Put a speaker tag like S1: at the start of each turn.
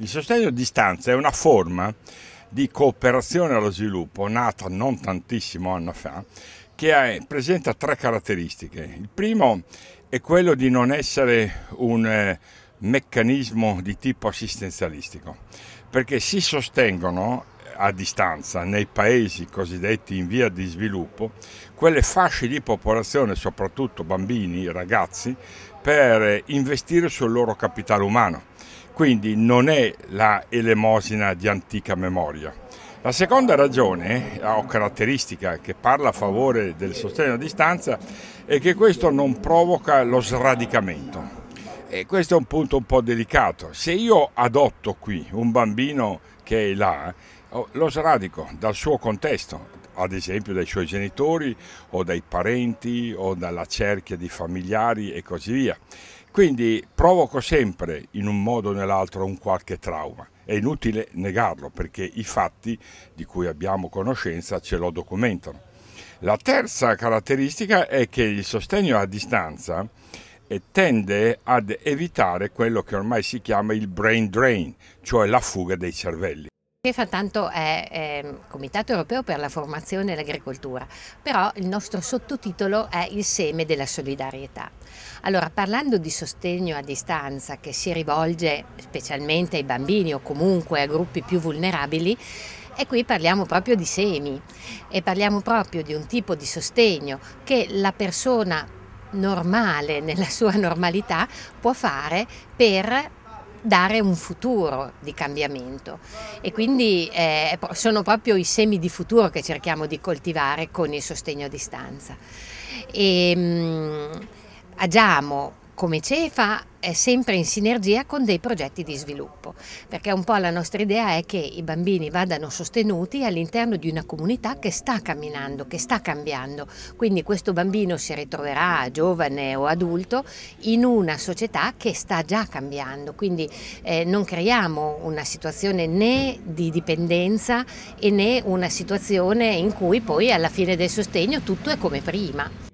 S1: Il sostegno a distanza è una forma di cooperazione allo sviluppo nata non tantissimo anno fa che è, presenta tre caratteristiche. Il primo è quello di non essere un eh, meccanismo di tipo assistenzialistico, perché si sostengono eh, a distanza nei paesi cosiddetti in via di sviluppo quelle fasce di popolazione, soprattutto bambini, ragazzi, per eh, investire sul loro capitale umano quindi non è la elemosina di antica memoria. La seconda ragione eh, o caratteristica che parla a favore del sostegno a distanza è che questo non provoca lo sradicamento. E questo è un punto un po' delicato. Se io adotto qui un bambino che è là, oh, lo sradico dal suo contesto, ad esempio dai suoi genitori o dai parenti o dalla cerchia di familiari e così via. Quindi provoco sempre in un modo o nell'altro un qualche trauma. È inutile negarlo perché i fatti di cui abbiamo conoscenza ce lo documentano. La terza caratteristica è che il sostegno a distanza eh, tende ad evitare quello che ormai si chiama il brain drain, cioè la fuga dei cervelli.
S2: CEFA tanto è, è Comitato Europeo per la Formazione e l'Agricoltura, però il nostro sottotitolo è Il seme della solidarietà. Allora, parlando di sostegno a distanza che si rivolge specialmente ai bambini o comunque a gruppi più vulnerabili, e qui parliamo proprio di semi e parliamo proprio di un tipo di sostegno che la persona normale nella sua normalità può fare per dare un futuro di cambiamento e quindi eh, sono proprio i semi di futuro che cerchiamo di coltivare con il sostegno a distanza. E, ehm, mh, agiamo come CEFA è sempre in sinergia con dei progetti di sviluppo, perché un po' la nostra idea è che i bambini vadano sostenuti all'interno di una comunità che sta camminando, che sta cambiando, quindi questo bambino si ritroverà giovane o adulto in una società che sta già cambiando, quindi eh, non creiamo una situazione né di dipendenza e né una situazione in cui poi alla fine del sostegno tutto è come prima.